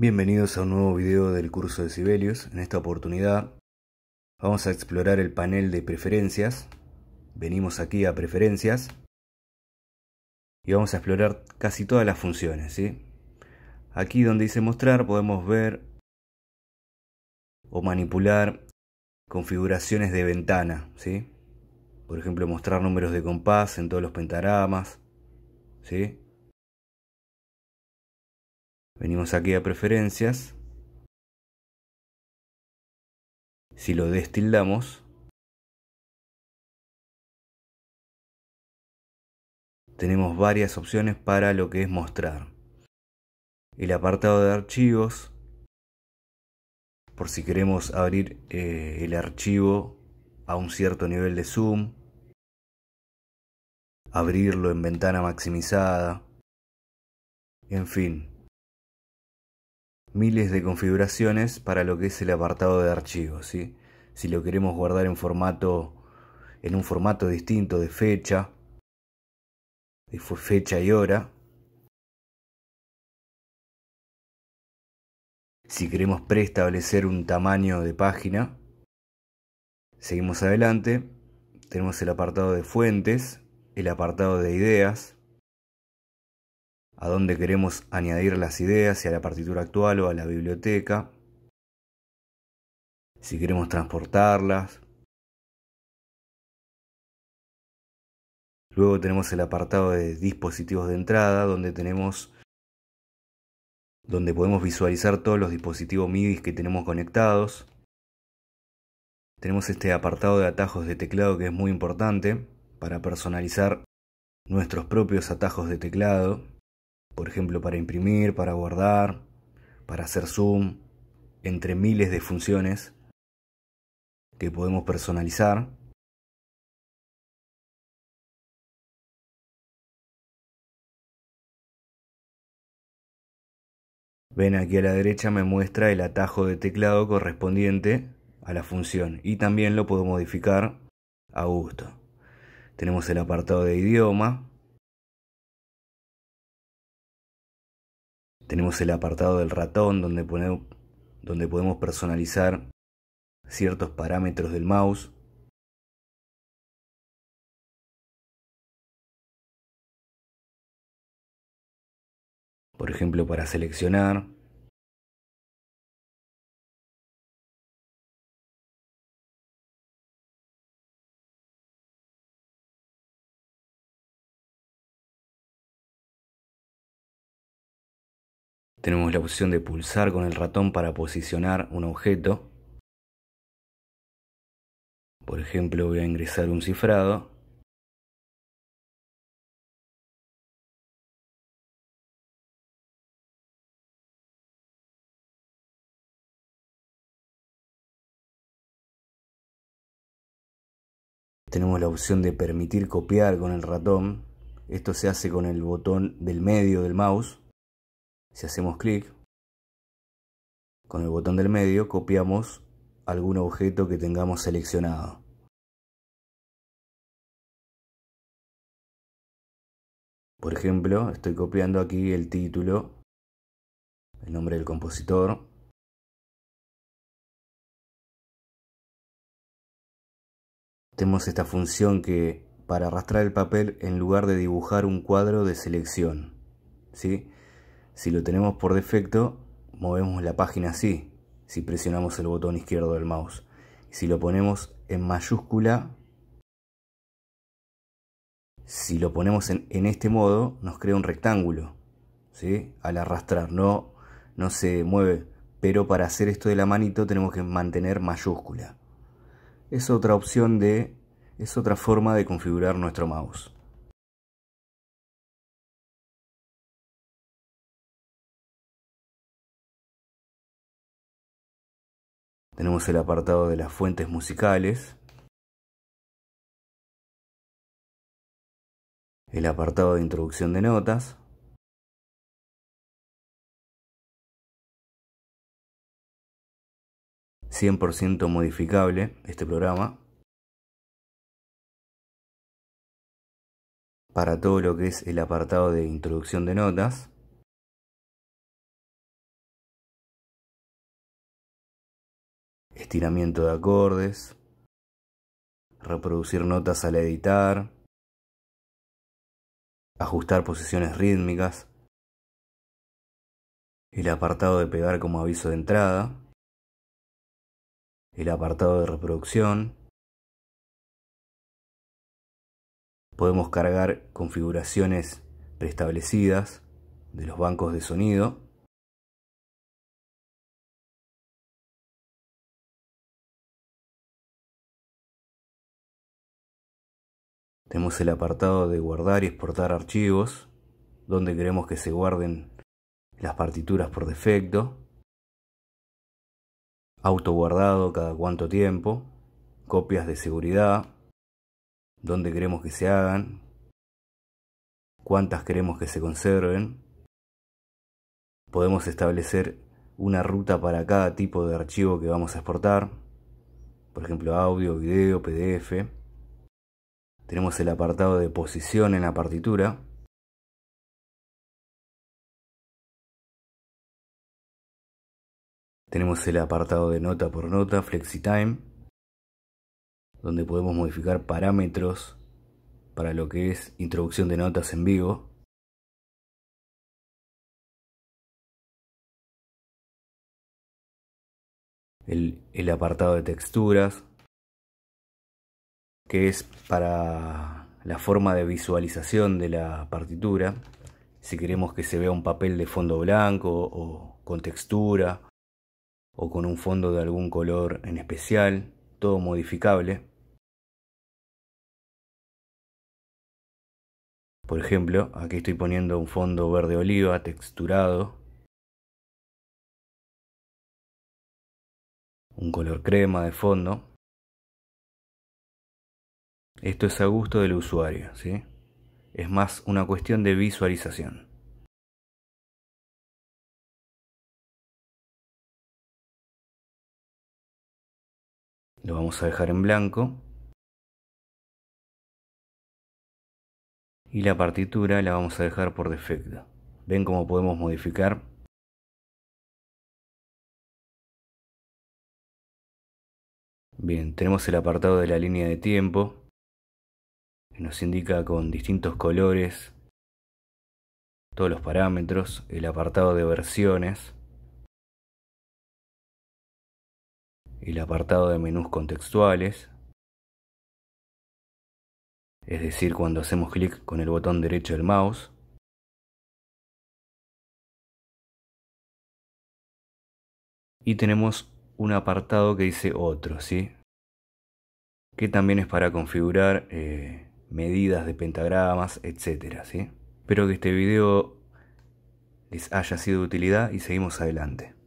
Bienvenidos a un nuevo video del curso de Sibelius. En esta oportunidad vamos a explorar el panel de preferencias. Venimos aquí a preferencias y vamos a explorar casi todas las funciones. ¿sí? Aquí donde dice mostrar podemos ver o manipular configuraciones de ventana. ¿sí? Por ejemplo, mostrar números de compás en todos los pentagramas. Venimos aquí a preferencias. Si lo destildamos, tenemos varias opciones para lo que es mostrar. El apartado de archivos, por si queremos abrir eh, el archivo a un cierto nivel de zoom, abrirlo en ventana maximizada, en fin, miles de configuraciones para lo que es el apartado de archivos. Si lo queremos guardar en formato en un formato distinto de fecha, de fecha y hora. Si queremos preestablecer un tamaño de página, seguimos adelante. Tenemos el apartado de fuentes, el apartado de ideas, a dónde queremos añadir las ideas, si a la partitura actual o a la biblioteca, si queremos transportarlas. Luego tenemos el apartado de dispositivos de entrada, donde tenemos donde podemos visualizar todos los dispositivos MIDI que tenemos conectados. Tenemos este apartado de atajos de teclado que es muy importante para personalizar nuestros propios atajos de teclado por ejemplo para imprimir, para guardar, para hacer zoom, entre miles de funciones que podemos personalizar. Ven aquí a la derecha me muestra el atajo de teclado correspondiente a la función y también lo puedo modificar a gusto. Tenemos el apartado de idioma, Tenemos el apartado del ratón donde, donde podemos personalizar ciertos parámetros del mouse. Por ejemplo, para seleccionar, Tenemos la opción de pulsar con el ratón para posicionar un objeto. Por ejemplo, voy a ingresar un cifrado. Tenemos la opción de permitir copiar con el ratón. Esto se hace con el botón del medio del mouse. Si hacemos clic, con el botón del medio copiamos algún objeto que tengamos seleccionado. Por ejemplo, estoy copiando aquí el título, el nombre del compositor. Tenemos esta función que para arrastrar el papel en lugar de dibujar un cuadro de selección. ¿sí? Si lo tenemos por defecto, movemos la página así, si presionamos el botón izquierdo del mouse. Si lo ponemos en mayúscula, si lo ponemos en, este modo, nos crea un rectángulo, Al arrastrar, no, no se mueve. Pero para hacer esto de la manito tenemos que mantener mayúscula. Es otra opción de... es otra forma de configurar nuestro mouse. Tenemos el apartado de las fuentes musicales, el apartado de introducción de notas, ...100% modificable este programa... ...para todo lo que es el apartado de introducción de notas... estiramiento de acordes, reproducir notas al editar, ajustar posiciones rítmicas, el apartado de pegar como aviso de entrada, el apartado de reproducción, podemos cargar configuraciones preestablecidas de los bancos de sonido Tenemos el apartado de guardar y exportar archivos, donde queremos que se guarden las partituras por defecto. Autoguardado cada cuánto tiempo. Copias de seguridad, donde queremos que se hagan. Cuántas queremos que se conserven. Podemos establecer una ruta para cada tipo de archivo que vamos a exportar. Por ejemplo, audio, video, PDF. Tenemos el apartado de posición en la partitura. Tenemos el apartado de nota por nota, FlexiTime, donde podemos modificar parámetros para lo que es introducción de notas en vivo. El, apartado de texturas, que es para la forma de visualización de la partitura, si queremos que se vea un papel de fondo blanco o con textura o con un fondo de algún color en especial, todo modificable. Por ejemplo, aquí estoy poniendo un fondo verde oliva texturado. Un color crema de fondo. Esto es a gusto del usuario, ¿sí? Es más una cuestión de visualización. Lo vamos a dejar en blanco. Y la partitura la vamos a dejar por defecto. Ven cómo podemos modificar Bien, tenemos el apartado de la línea de tiempo nos indica con distintos colores todos los parámetros, el apartado de versiones, el apartado de menús contextuales, es decir, cuando hacemos clic con el botón derecho del mouse, y tenemos un apartado que dice otro, ¿sí? Que también es para configurar eh, medidas de pentagramas, etcétera. Espero que este video les haya sido de utilidad y seguimos adelante.